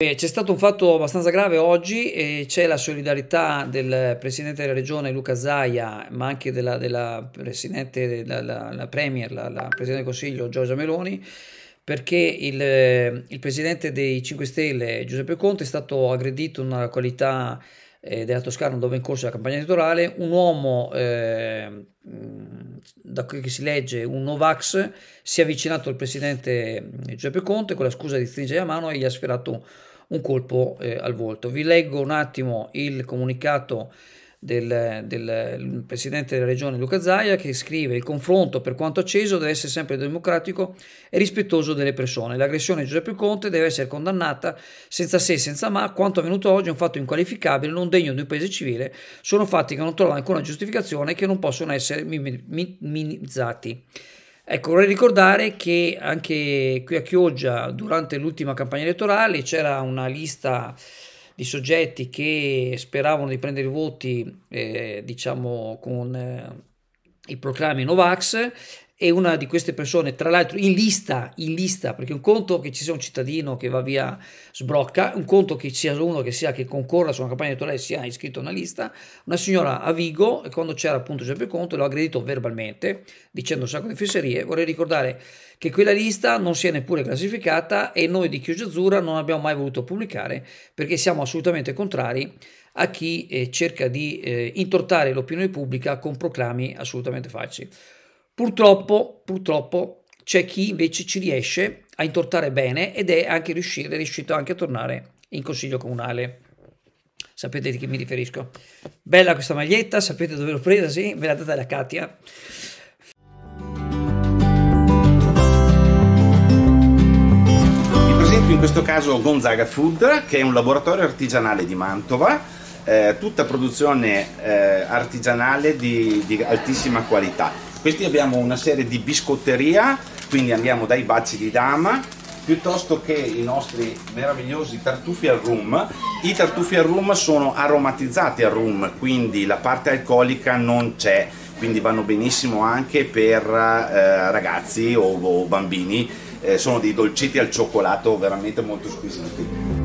C'è stato un fatto abbastanza grave oggi e c'è la solidarietà del Presidente della Regione Luca Zaia, ma anche della, della Presidente, della, la Premier, la, la, Presidente del Consiglio Giorgia Meloni, perché il, eh, il, Presidente dei 5 Stelle Giuseppe Conte è stato aggredito in una località eh, della Toscana dove è in corso la campagna elettorale, un uomo... Eh, da quel che si legge, un Novax si è avvicinato al presidente mm, Giuseppe Conte con la scusa di stringere la mano e gli ha sferrato un colpo eh, al volto. Vi leggo un attimo il comunicato del, del, presidente della regione Luca Zaia che scrive il confronto per quanto acceso deve essere sempre democratico e rispettoso delle persone l'aggressione di Giuseppe Conte deve essere condannata senza se senza ma quanto avvenuto oggi è un fatto inqualificabile non degno di un paese civile sono fatti che non trovano alcuna giustificazione e che non possono essere minimizzati Ecco, vorrei ricordare che anche qui a Chioggia, durante l'ultima campagna elettorale, c'era una lista di soggetti che speravano di prendere i voti, eh, diciamo, con eh, i proclami Novax e una di queste persone, tra l'altro in lista, in lista, perché un conto che ci sia un cittadino che va via, sbrocca, un conto che ci sia uno che, sia, che concorra su una campagna elettorale sia iscritto a una lista, una signora a Vigo, e quando c'era appunto Giuseppe Conte, l'ho aggredito verbalmente, dicendo un sacco di fesserie, vorrei ricordare che quella lista non si è neppure classificata e noi di Chiusa Azzurra non abbiamo mai voluto pubblicare perché siamo assolutamente contrari a chi eh, cerca di eh, intortare l'opinione pubblica con proclami assolutamente facili. Purtroppo, purtroppo c'è chi invece ci riesce a intortare bene ed è anche riuscito, è riuscito anche a tornare in consiglio comunale. Sapete di chi mi riferisco. Bella questa maglietta, sapete dove l'ho presa, sì? Ve l'ha data la Katia. Vi presento in questo caso Gonzaga Food, che è un laboratorio artigianale di Mantova, eh, tutta produzione eh, artigianale di, di altissima qualità questi abbiamo una serie di biscotteria, quindi andiamo dai baci di dama, piuttosto che i nostri meravigliosi tartufi al rum. I tartufi al rum sono aromatizzati al rum, quindi la parte alcolica non c'è, quindi vanno benissimo anche per eh, ragazzi o, o bambini. Eh, sono dei dolcetti al cioccolato veramente molto squisiti.